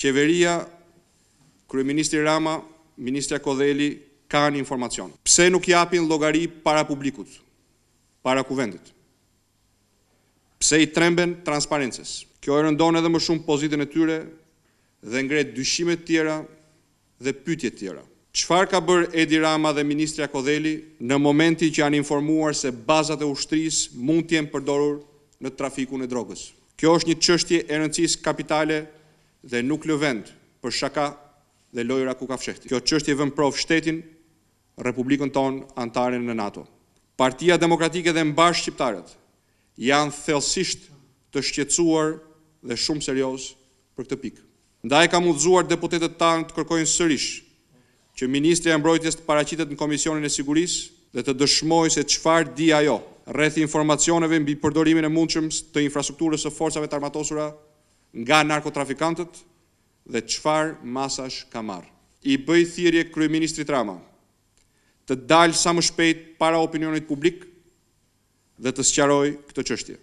qeveria, Kryeministri Rama, Ministra Kodheli, ka një informacion. Pse nuk japin logari para publikut, para kuvendit? Pse i tremben transparences? Kjo e rëndon edhe më shumë pozitën e tyre dhe ngret dyshimet tjera dhe pytjet tjera. Qfar ka bërë Edi Rama dhe Ministra Kodheli në momenti që janë informuar se bazat e ushtris mund t'jen përdorur në trafikun e drogës? Kjo është një qështje e rëndësis kapitale nështë dhe nuk lë vend për shaka dhe lojra ku ka fshehti. Kjo qështje vën provë shtetin, Republikën tonë antarën në NATO. Partia Demokratike dhe mbash shqiptarët janë thelsisht të shqetsuar dhe shumë serios për këtë pikë. Nda e ka mundzuar deputetet tanë të kërkojnë sërish që Ministri e Mbrojtjes të paracitet në Komisionin e Siguris dhe të dëshmoj se qfar di ajo rreth informacioneve mbi përdorimin e mundshëm të infrastrukturës e forcave të armatosura nga narkotrafikantët dhe qëfar masash ka marë. I bëjë thirje Kryeministri Trama të dalë sa më shpejt para opinionit publik dhe të sëqaroj këtë qështje.